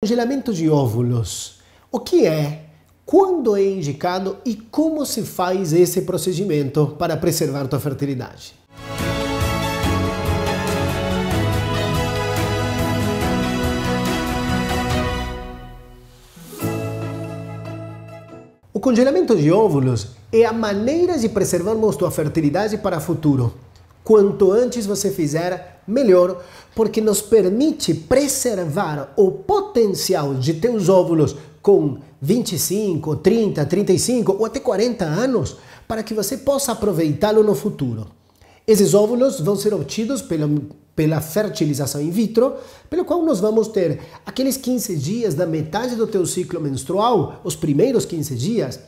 Congelamento de óvulos. O que é, quando é indicado e como se faz esse procedimento para preservar tua fertilidade? O congelamento de óvulos é a maneira de preservarmos tua fertilidade para o futuro. Quanto antes você fizer, melhor, porque nos permite preservar o potencial de teus óvulos com 25, 30, 35 ou até 40 anos para que você possa aproveitá-lo no futuro. Esses óvulos vão ser obtidos pela, pela fertilização in vitro, pelo qual nós vamos ter aqueles 15 dias da metade do teu ciclo menstrual, os primeiros 15 dias,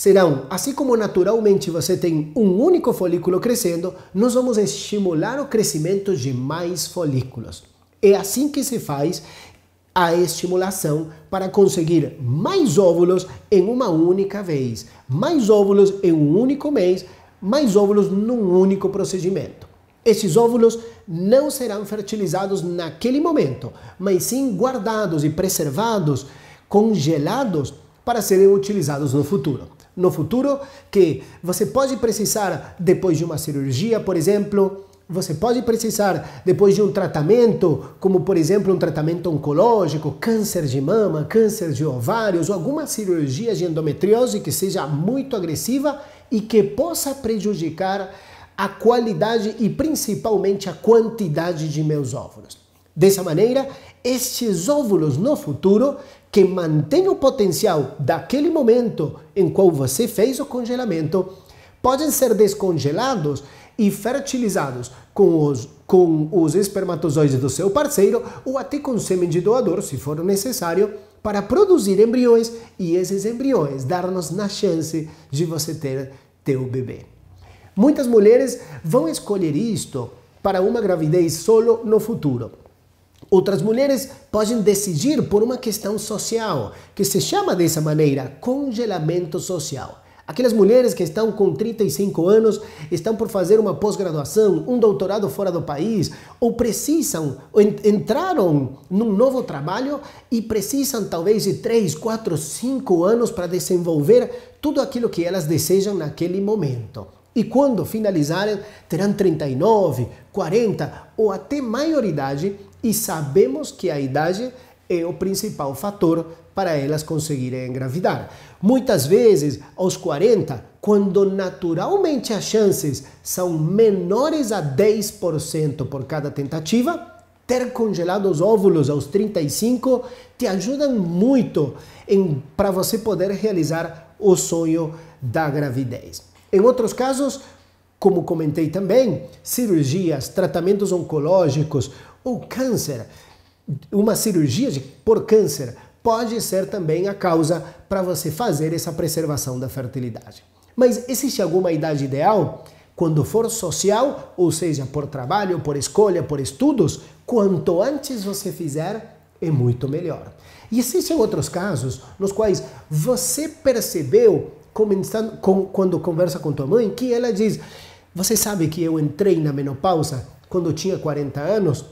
serão, assim como naturalmente você tem um único folículo crescendo, nós vamos estimular o crescimento de mais folículos. É assim que se faz a estimulação para conseguir mais óvulos em uma única vez, mais óvulos em um único mês, mais óvulos num único procedimento. Esses óvulos não serão fertilizados naquele momento, mas sim guardados e preservados, congelados para serem utilizados no futuro no futuro que você pode precisar depois de uma cirurgia, por exemplo, você pode precisar depois de um tratamento, como por exemplo um tratamento oncológico, câncer de mama, câncer de ovários ou alguma cirurgia de endometriose que seja muito agressiva e que possa prejudicar a qualidade e principalmente a quantidade de meus óvulos. Dessa maneira, estes óvulos no futuro que mantém o potencial daquele momento em qual você fez o congelamento, podem ser descongelados e fertilizados com os, com os espermatozoides do seu parceiro ou até com sêmen de doador, se for necessário, para produzir embriões e esses embriões dar-nos na chance de você ter teu bebê. Muitas mulheres vão escolher isto para uma gravidez solo no futuro. Outras mulheres podem decidir por uma questão social, que se chama dessa maneira congelamento social. Aquelas mulheres que estão com 35 anos, estão por fazer uma pós-graduação, um doutorado fora do país, ou precisam, ou entraram num novo trabalho e precisam talvez de 3, 4, 5 anos para desenvolver tudo aquilo que elas desejam naquele momento. E quando finalizarem, terão 39, 40 ou até maioridade e sabemos que a idade é o principal fator para elas conseguirem engravidar. Muitas vezes, aos 40, quando naturalmente as chances são menores a 10% por cada tentativa, ter congelado os óvulos aos 35 te ajuda muito para você poder realizar o sonho da gravidez. Em outros casos, como comentei também, cirurgias, tratamentos oncológicos ou câncer. Uma cirurgia por câncer pode ser também a causa para você fazer essa preservação da fertilidade. Mas existe alguma idade ideal? Quando for social, ou seja, por trabalho, por escolha, por estudos, quanto antes você fizer, é muito melhor. E existem outros casos nos quais você percebeu, começando com, quando conversa com tua mãe, que ela diz: você sabe que eu entrei na menopausa quando tinha 40 anos?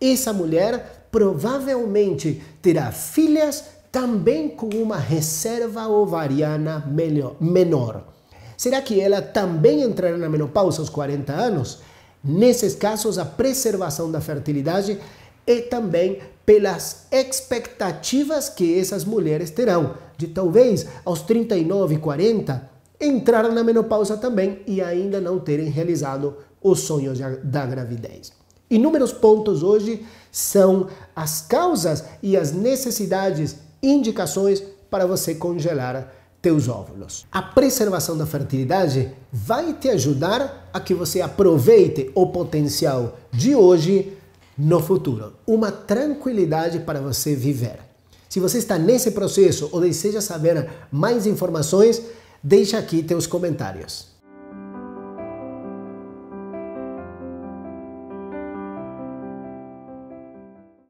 Essa mulher provavelmente terá filhas também com uma reserva ovariana menor. Será que ela também entrará na menopausa aos 40 anos? Nesses casos, a preservação da fertilidade é também pelas expectativas que essas mulheres terão, de talvez aos 39, 40 entraram na menopausa também e ainda não terem realizado os sonhos da gravidez. Inúmeros pontos hoje são as causas e as necessidades, indicações para você congelar teus óvulos. A preservação da fertilidade vai te ajudar a que você aproveite o potencial de hoje no futuro. Uma tranquilidade para você viver. Se você está nesse processo ou deseja saber mais informações, Deixa aqui teus comentários.